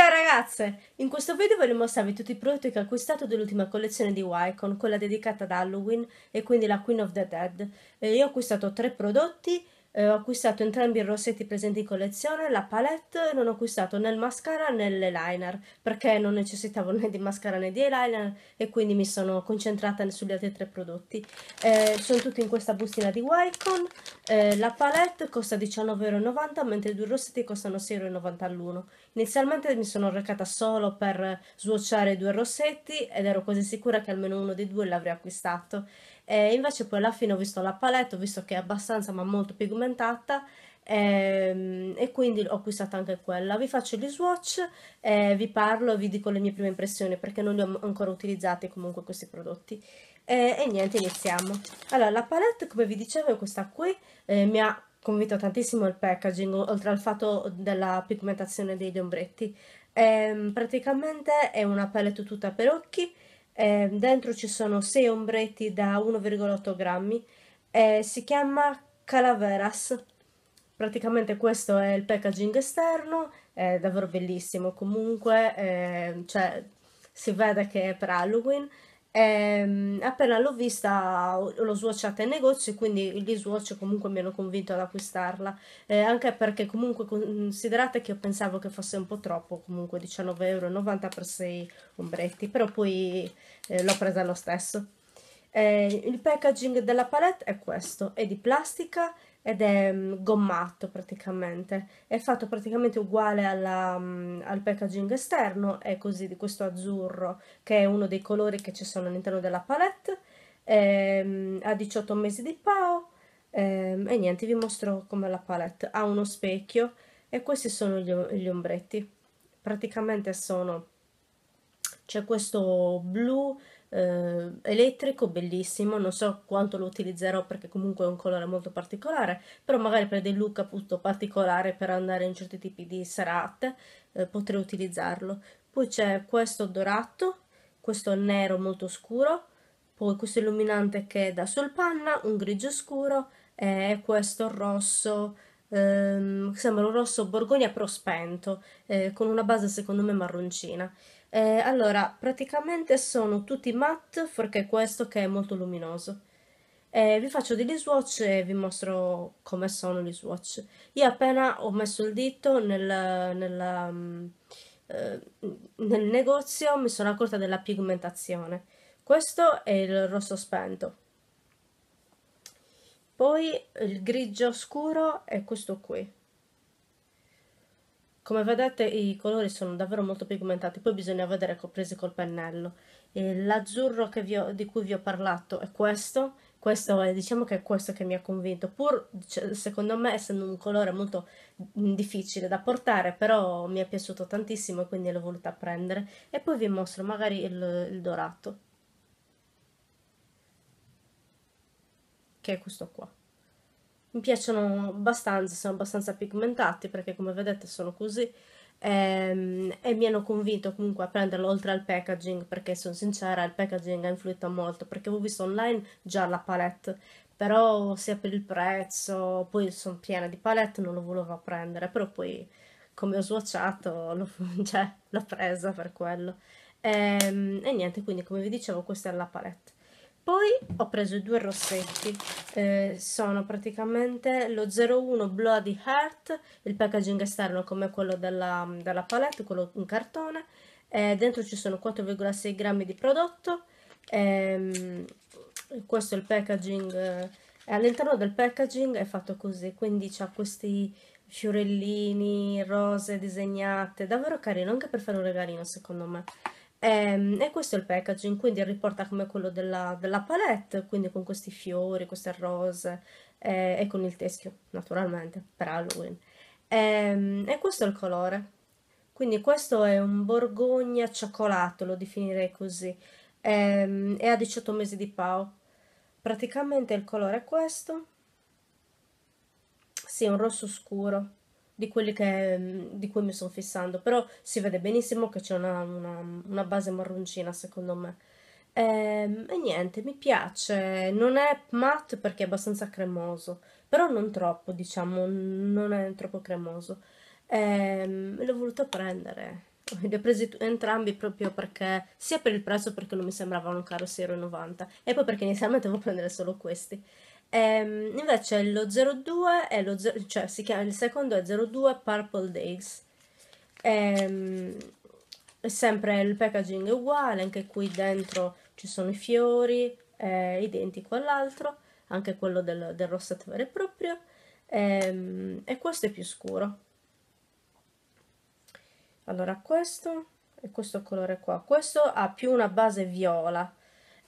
Ciao ragazze! In questo video voglio mostrarvi tutti i prodotti che ho acquistato dell'ultima collezione di Wycon, quella dedicata ad Halloween e quindi la Queen of the Dead. Eh, io ho acquistato tre prodotti, eh, ho acquistato entrambi i rossetti presenti in collezione, la palette, e non ho acquistato né il mascara né l'eyeliner perché non necessitavo né di mascara né di eyeliner e quindi mi sono concentrata sugli altri tre prodotti. Eh, sono tutti in questa bustina di Wycon, eh, la palette costa 19,90€ mentre i due rossetti costano 6,90€ all'uno. Inizialmente mi sono recata solo per sbocciare due rossetti ed ero quasi sicura che almeno uno dei due l'avrei acquistato. E invece poi alla fine ho visto la palette, ho visto che è abbastanza ma molto pigmentata e, ehm, e quindi ho acquistato anche quella. Vi faccio gli swatch, eh, vi parlo e vi dico le mie prime impressioni perché non li ho ancora utilizzati comunque questi prodotti. E, e niente, iniziamo. Allora, la palette, come vi dicevo, è questa qui, eh, mi ha convinto tantissimo il packaging, oltre al fatto della pigmentazione degli ombretti. Ehm, praticamente è una palette tutta per occhi, ehm, dentro ci sono 6 ombretti da 1,8 grammi, eh, si chiama Calaveras. Praticamente questo è il packaging esterno, è davvero bellissimo, comunque eh, cioè, si vede che è per Halloween e, ehm, appena l'ho vista l'ho swatchata in negozio e quindi gli swatch comunque mi hanno convinto ad acquistarla eh, anche perché comunque considerate che io pensavo che fosse un po' troppo comunque 19,90 euro per 6 ombretti però poi eh, l'ho presa lo stesso eh, il packaging della palette è questo è di plastica ed è mm, gommato praticamente, è fatto praticamente uguale alla, mm, al packaging esterno, è così di questo azzurro che è uno dei colori che ci sono all'interno della palette, è, ehm, ha 18 mesi di PAO e, ehm, e niente vi mostro come la palette, ha uno specchio e questi sono gli, gli ombretti, praticamente sono, c'è questo blu eh, elettrico, bellissimo, non so quanto lo utilizzerò perché comunque è un colore molto particolare, però magari per dei look appunto particolari per andare in certi tipi di serate eh, potrei utilizzarlo. Poi c'è questo dorato, questo nero molto scuro, poi questo illuminante che dà sul panna, un grigio scuro e questo rosso ehm, sembra un rosso borgogna però spento, eh, con una base secondo me marroncina. Eh, allora, praticamente sono tutti matte, fuorché questo che è molto luminoso. Eh, vi faccio degli swatch e vi mostro come sono gli swatch. Io appena ho messo il dito nel, nella, mm, eh, nel negozio mi sono accorta della pigmentazione. Questo è il rosso spento. Poi il grigio scuro è questo qui. Come vedete i colori sono davvero molto pigmentati, poi bisogna vedere che ho preso col pennello. L'azzurro di cui vi ho parlato è questo, questo è, diciamo che è questo che mi ha convinto, pur cioè, secondo me essendo un colore molto difficile da portare, però mi è piaciuto tantissimo e quindi l'ho voluta prendere. E poi vi mostro magari il, il dorato, che è questo qua mi piacciono abbastanza, sono abbastanza pigmentati perché come vedete sono così ehm, e mi hanno convinto comunque a prenderlo oltre al packaging perché sono sincera il packaging ha influito molto perché avevo visto online già la palette però sia per il prezzo, poi sono piena di palette, non lo volevo prendere, però poi come ho swatchato l'ho cioè, presa per quello. E, ehm, e niente, quindi come vi dicevo questa è la palette. Poi ho preso due rossetti, eh, sono praticamente lo 01 Bloody Heart, il packaging esterno come quello della, della palette, quello in cartone, eh, dentro ci sono 4,6 grammi di prodotto, ehm, questo è il packaging, eh, all'interno del packaging è fatto così, quindi c'ha questi fiorellini, rose disegnate, davvero carino, anche per fare un regalino secondo me. Ehm, e questo è il packaging, quindi riporta come quello della, della palette, quindi con questi fiori, queste rose eh, e con il teschio, naturalmente, per Halloween. Ehm, e questo è il colore. Quindi questo è un borgogna cioccolato, lo definirei così. Ehm, è a 18 mesi di Pau. Praticamente il colore è questo. Sì, un rosso scuro di quelli che, mm, di cui mi sto fissando, però si vede benissimo che c'è una, una, una base marroncina secondo me. E, ehm, e, niente, mi piace, non è matte perché è abbastanza cremoso, però non troppo, diciamo, non è troppo cremoso. Ehm, e, l'ho voluto prendere, li ho presi entrambi proprio perché, sia per il prezzo perché non mi sembravano caro 6,90 e poi perché inizialmente volevo prendere solo questi. Ehm, invece lo 02 è lo ze- cioè si chiama, il secondo è 02 Purple Days. Ehm, è sempre il packaging è uguale, anche qui dentro ci sono i fiori, eh, identico all'altro, anche quello del, del rossetto vero e proprio, ehm, e questo è più scuro. Allora questo e questo colore qua, questo ha più una base viola,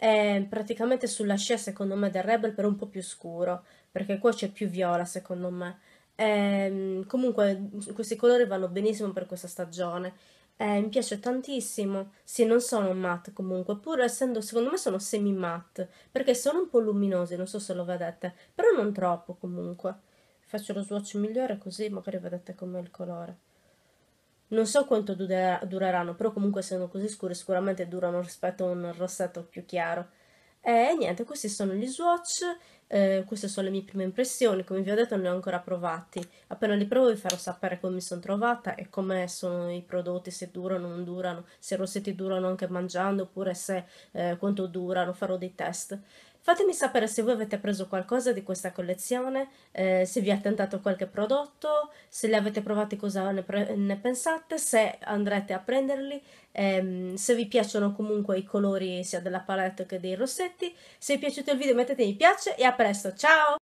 è praticamente sulla scia secondo me del Rebel però un po' più scuro perché qua c'è più viola secondo me ehm, comunque questi colori vanno benissimo per questa stagione eh, mi piace tantissimo sì non sono matte comunque pur essendo secondo me sono semi matte perché sono un po' luminosi non so se lo vedete però non troppo comunque faccio lo swatch migliore così magari vedete com'è il colore non so quanto dureranno, però comunque sono così scure sicuramente durano rispetto a un rossetto più chiaro. E niente, questi sono gli swatch, eh, queste sono le mie prime impressioni, come vi ho detto non li ho ancora provati, appena li provo vi farò sapere come mi sono trovata e come sono i prodotti, se durano o non durano, se i rossetti durano anche mangiando oppure se eh, quanto durano, farò dei test. Fatemi sapere se voi avete preso qualcosa di questa collezione, eh, se vi ha tentato qualche prodotto, se li avete provati cosa ne, ne pensate, se andrete a prenderli, ehm, se vi piacciono comunque i colori sia della palette che dei rossetti. Se vi è piaciuto il video mettete mi piace e a presto, ciao!